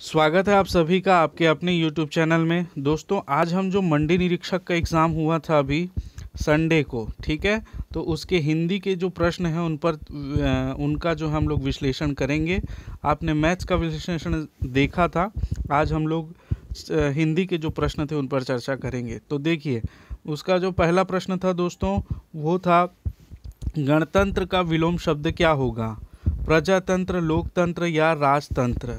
स्वागत है आप सभी का आपके अपने यूट्यूब चैनल में दोस्तों आज हम जो मंडी निरीक्षक का एग्ज़ाम हुआ था अभी संडे को ठीक है तो उसके हिंदी के जो प्रश्न हैं उन पर उनका जो हम लोग विश्लेषण करेंगे आपने मैथ्स का विश्लेषण देखा था आज हम लोग हिंदी के जो प्रश्न थे उन पर चर्चा करेंगे तो देखिए उसका जो पहला प्रश्न था दोस्तों वो था गणतंत्र का विलोम शब्द क्या होगा प्रजातंत्र लोकतंत्र या राजतंत्र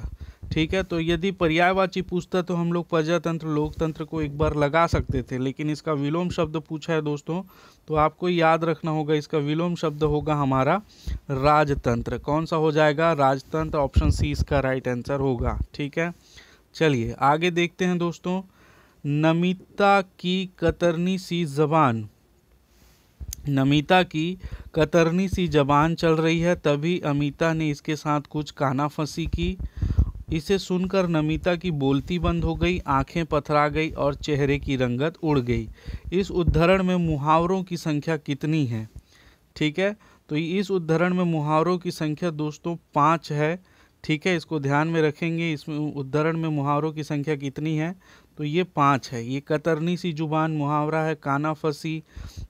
ठीक है तो यदि पर्यायवाची पूछता तो हम लोग प्रजातंत्र लोकतंत्र को एक बार लगा सकते थे लेकिन इसका विलोम शब्द पूछा है दोस्तों तो आपको याद रखना होगा इसका विलोम शब्द होगा हमारा राजतंत्र कौन सा हो जाएगा राजतंत्र ऑप्शन सी इसका राइट आंसर होगा ठीक है चलिए आगे देखते हैं दोस्तों नमिता की कतरनी सी जबान नमिता की कतरनी सी जबान चल रही है तभी अमिता ने इसके साथ कुछ कानाफसी की इसे सुनकर नमिता की बोलती बंद हो गई आंखें पथरा गई और चेहरे की रंगत उड़ गई इस उद्धरण में मुहावरों की संख्या कितनी है ठीक है तो इस उद्धरण में मुहावरों की संख्या दोस्तों पाँच है ठीक है इसको ध्यान में रखेंगे इसमें उद्धरण में मुहावरों की संख्या कितनी है तो ये पाँच है ये कतरनी सी जुबान मुहावरा है काना फंसी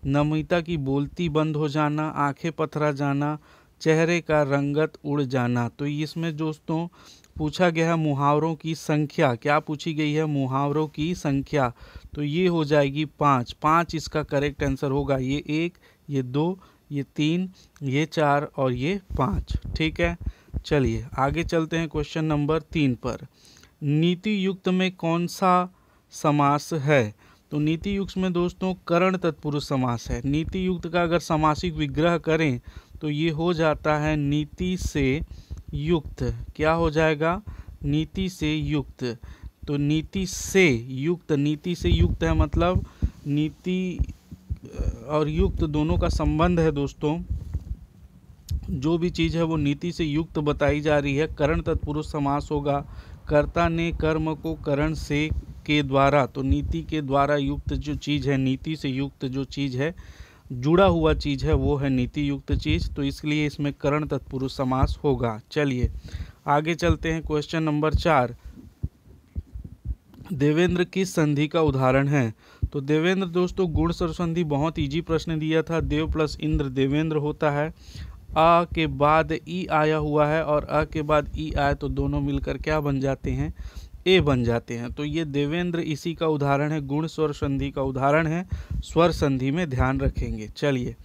नमिता की बोलती बंद हो जाना आंखें पथरा जाना चेहरे का रंगत उड़ जाना तो इसमें दोस्तों पूछा गया है मुहावरों की संख्या क्या पूछी गई है मुहावरों की संख्या तो ये हो जाएगी पाँच पाँच इसका करेक्ट आंसर होगा ये एक ये दो ये तीन ये चार और ये पाँच ठीक है चलिए आगे चलते हैं क्वेश्चन नंबर तीन पर नीति युक्त में कौन सा समास है तो नीति युक्त में दोस्तों करण तत्पुरुष समास है नीति युक्त का अगर समासिक विग्रह करें तो ये हो जाता है नीति से युक्त क्या हो जाएगा नीति से युक्त तो नीति से युक्त नीति से युक्त है मतलब नीति और युक्त दोनों का संबंध है दोस्तों जो भी चीज़ है वो नीति से युक्त बताई जा रही है करण तत्पुरुष समास होगा कर्ता ने कर्म को करण से के द्वारा तो नीति के द्वारा युक्त जो चीज़ है नीति से युक्त जो चीज़ है जुड़ा हुआ चीज़ है वो है नीति युक्त चीज़ तो इसलिए इसमें करण तत्पुरुष समास होगा चलिए आगे चलते हैं क्वेश्चन नंबर चार देवेंद्र किस संधि का उदाहरण है तो देवेंद्र दोस्तों गुण सरसंधि बहुत इजी प्रश्न दिया था देव प्लस इंद्र देवेंद्र होता है अ के बाद ई आया हुआ है और अ के बाद ई आए तो दोनों मिलकर क्या बन जाते हैं ए बन जाते हैं तो ये देवेंद्र इसी का उदाहरण है गुण स्वर संधि का उदाहरण है स्वर संधि में ध्यान रखेंगे चलिए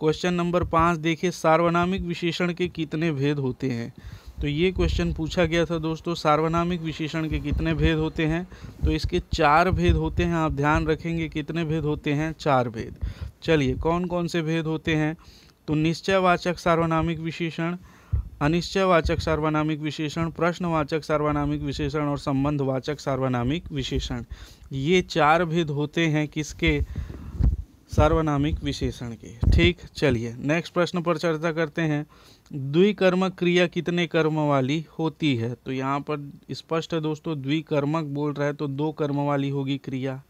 क्वेश्चन नंबर पाँच देखिए सार्वनामिक विशेषण के कितने भेद होते हैं तो ये क्वेश्चन पूछा गया था दोस्तों सार्वनामिक विशेषण के कितने भेद होते हैं तो इसके चार भेद होते हैं आप ध्यान रखेंगे कितने भेद होते हैं चार भेद चलिए कौन कौन से भेद होते हैं तो निश्चयवाचक सार्वनामिक विशेषण अनिश्चयवाचक सार्वनामिक विशेषण प्रश्नवाचक सार्वनामिक विशेषण और संबंधवाचक सार्वनामिक विशेषण ये चार भेद होते हैं किसके सार्वनामिक विशेषण के ठीक चलिए नेक्स्ट प्रश्न पर चर्चा करते हैं द्विकर्मक क्रिया कितने कर्म वाली होती है तो यहाँ पर स्पष्ट है दोस्तों द्विकर्मक बोल रहा है तो दो कर्म वाली होगी क्रिया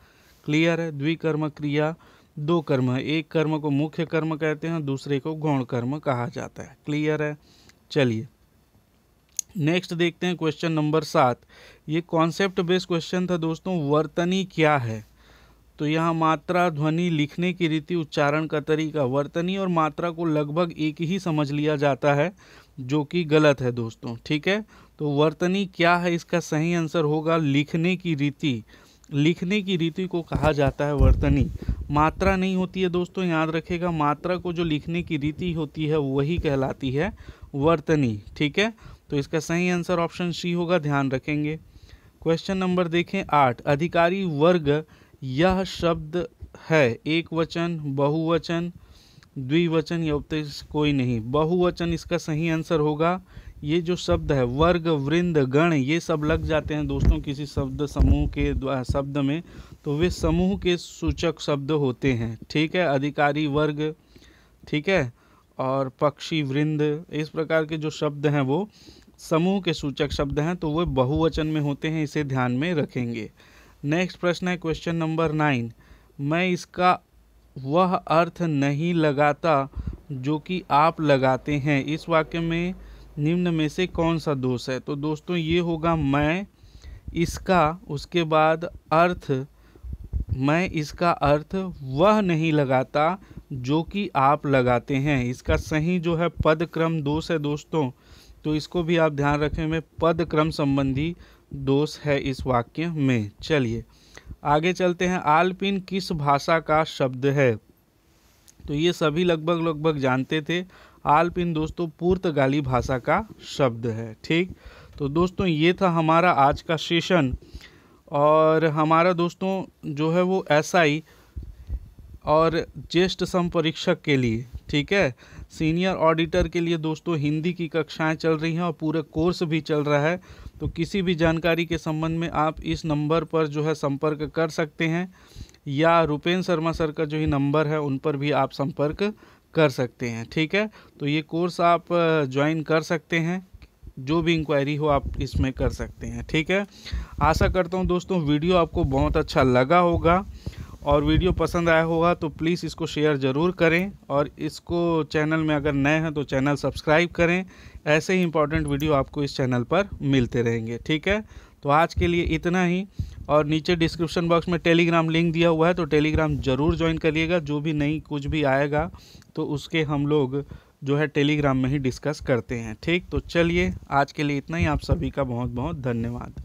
क्लियर है द्विकर्मक क्रिया दो कर्म है एक कर्म को मुख्य कर्म कहते हैं दूसरे को गौण कर्म कहा जाता है क्लियर है चलिए नेक्स्ट देखते हैं क्वेश्चन नंबर सात ये कॉन्सेप्ट बेस्ड क्वेश्चन था दोस्तों वर्तनी क्या है तो यहाँ मात्रा ध्वनि लिखने की रीति उच्चारण का तरीका वर्तनी और मात्रा को लगभग एक ही समझ लिया जाता है जो कि गलत है दोस्तों ठीक है तो वर्तनी क्या है इसका सही आंसर होगा लिखने की रीति लिखने की रीति को कहा जाता है वर्तनी मात्रा नहीं होती है दोस्तों याद रखेगा मात्रा को जो लिखने की रीति होती है वही कहलाती है वर्तनी ठीक है तो इसका सही आंसर ऑप्शन सी होगा ध्यान रखेंगे क्वेश्चन नंबर देखें आठ अधिकारी वर्ग यह शब्द है एक वचन बहुवचन द्विवचन या उत्तर कोई नहीं बहुवचन इसका सही आंसर होगा ये जो शब्द है वर्ग वृंद गण ये सब लग जाते हैं दोस्तों किसी शब्द समूह के शब्द में तो वे समूह के सूचक शब्द होते हैं ठीक है अधिकारी वर्ग ठीक है और पक्षी वृंद इस प्रकार के जो शब्द हैं वो समूह के सूचक शब्द हैं तो वह बहुवचन में होते हैं इसे ध्यान में रखेंगे नेक्स्ट प्रश्न है क्वेश्चन नंबर नाइन मैं इसका वह अर्थ नहीं लगाता जो कि आप लगाते हैं इस वाक्य में निम्न में से कौन सा दोष है तो दोस्तों ये होगा मैं इसका उसके बाद अर्थ मैं इसका अर्थ वह नहीं लगाता जो कि आप लगाते हैं इसका सही जो है पद क्रम दोष है दोस्तों तो इसको भी आप ध्यान रखें में पद क्रम संबंधी दोष है इस वाक्य में चलिए आगे चलते हैं आलपिन किस भाषा का शब्द है तो ये सभी लगभग लगभग जानते थे आलपिन दोस्तों पुर्तगाली भाषा का शब्द है ठीक तो दोस्तों ये था हमारा आज का सेशन और हमारा दोस्तों जो है वो एसआई और ज्येष्ठ सम परीक्षक के लिए ठीक है सीनियर ऑडिटर के लिए दोस्तों हिंदी की कक्षाएं चल रही हैं और पूरा कोर्स भी चल रहा है तो किसी भी जानकारी के संबंध में आप इस नंबर पर जो है संपर्क कर सकते हैं या रुपेंद्र शर्मा सर का जो ही नंबर है उन पर भी आप संपर्क कर सकते हैं ठीक है तो ये कोर्स आप ज्वाइन कर सकते हैं जो भी इंक्वायरी हो आप इसमें कर सकते हैं ठीक है आशा करता हूँ दोस्तों वीडियो आपको बहुत अच्छा लगा होगा और वीडियो पसंद आया होगा तो प्लीज़ इसको शेयर ज़रूर करें और इसको चैनल में अगर नए हैं तो चैनल सब्सक्राइब करें ऐसे ही इंपॉर्टेंट वीडियो आपको इस चैनल पर मिलते रहेंगे ठीक है तो आज के लिए इतना ही और नीचे डिस्क्रिप्शन बॉक्स में टेलीग्राम लिंक दिया हुआ है तो टेलीग्राम ज़रूर ज्वाइन करिएगा जो भी नई कुछ भी आएगा तो उसके हम लोग जो है टेलीग्राम में ही डिस्कस करते हैं ठीक तो चलिए आज के लिए इतना ही आप सभी का बहुत बहुत धन्यवाद